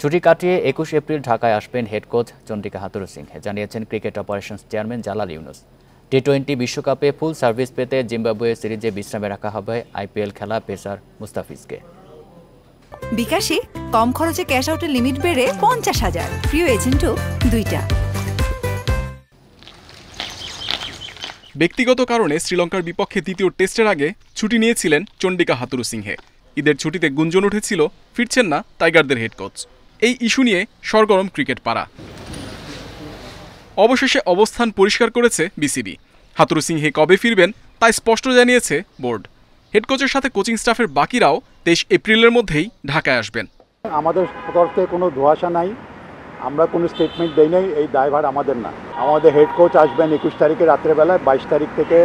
ছুটি কাটিয়ে একুশ এপ্রিল ঢাকায় আসবেন হেড কোচ চন্ডিকা হাতুর সিংহে জানিয়েছেন cricket operations chairman Jalal Yunus T twenty বিশ্বকাপে ফুল সার্ভিস পেতে জিম্বাবুয়ে সিরিজে বিশ্রামে রাখা হবে আইপিএল খেলা পেসার মুস্তাফিজকে বিকাশে কম খরচে ক্যাশ আউটের লিমিট বেড়ে পঞ্চাশ হাজার প্রিয় এজেন্টও দুইটা ব্যক্তিগত কারণে শ্রীলঙ্কার বিপক্ষে দ্বিতীয় টেস্টের আগে ছুটি নিয়েছিলেন চন্ডিকা হাতুরু সিংহে ঈদের ছুটিতে গুঞ্জন উঠেছিল ফিরছেন না টাইগারদের হেড কোচ এই ইস্যু নিয়ে সরগরম ক্রিকেট পাড়া অবশেষে অবস্থান পরিষ্কার করেছে বিসিবি হাতুরু সিংহে কবে ফিরবেন তাই স্পষ্ট জানিয়েছে বোর্ড হেড কোচের সাথে কোচিং স্টাফের বাকিরাও তেইশ এপ্রিলের মধ্যেই ঢাকায় আসবেন আমাদের তরফ থেকে কোনো ধোয়াশা নাই আমরা কোনো স্টেটমেন্ট দেই নাই এই দায়ভার আমাদের না আমাদের হেড কোচ আসবেন একুশ তারিখে রাত্রেবেলায় বাইশ তারিখ থেকে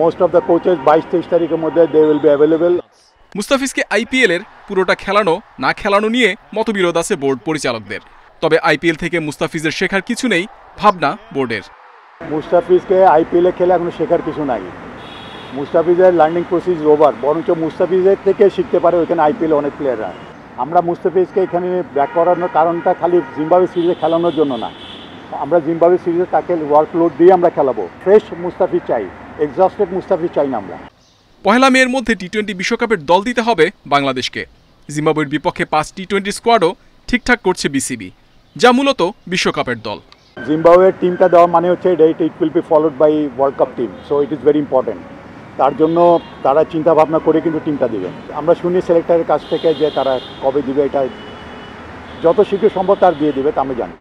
মোস্ট অফ দ্য কোচেস বাইশ তেইশ তারিখের মধ্যে দে উইল বি অ্যাভেলেবেল মুস্তাফিজকে আইপিএলের পুরোটা খেলানো না খেলানো নিয়ে মতবিরোধ আছে বোর্ড পরিচালকদের তবে আইপিএল থেকে মুস্তাফিজের শেখার কিছু নেই ভাবনা বোর্ডের মুস্তাফিজকে আইপিএলে খেলে এখন শেখার কিছু নাই মুস্তাফিজের লার্নিং প্রসেস ওভার বরঞ্চ মুস্তাফিজের থেকে শিখতে পারে ওইখানে আইপিএল অনেক প্লেয়াররা আমরা মুস্তাফিজকে এখানে ব্যাক করানোর কারণটা খালি জিম্বাবু সিরিজে খেলানোর জন্য না আমরা জিম্বাবু সিরিজে তাকে ওয়ার্কলোড দিয়ে আমরা খেলাবো ফ্রেশ মুস্তাফিজ চাই এক্সস্টেড মুস্তাফিজ চাই না আমরা পহেলা মেয়ের মধ্যে টি টোয়েন্টি বিশ্বকাপের দল দিতে হবে বাংলাদেশকে জিম্বাবুয়ের বিপক্ষে পাঁচ টি টোয়েন্টি স্কোয়াডও ঠিকঠাক করছে বিসিবি যা মূলত বিশ্বকাপের দল জিম্বাবুয়ের টিমটা দেওয়া মানে হচ্ছে it will be followed by world cup team so it is very important তার জন্য তারা চিন্তা ভাবনা করে কিন্তু টিমটা দেবেন আমরা শুনি সিলেক্টরের কাছ থেকে যে তারা কবে দিবে এটা যত শীঘ্র সম্ভব তার দিয়ে দেবে তা আমি জানি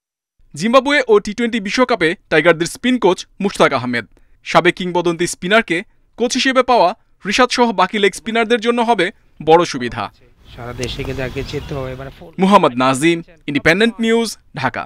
জিম্বাবুয়ে ও টি টোয়েন্টি বিশ্বকাপে টাইগারদের স্পিন কোচ মুশতাক আহমেদ সাবেক কিংবদন্তি স্পিনারকে কোচ হিসেবে পাওয়া সহ বাকি লেগ স্পিনারদের জন্য হবে বড় সুবিধা সারা দেশে মোহাম্মদ মানে নাজিম ইন্ডিপেন্ডেন্ট নিউজ ঢাকা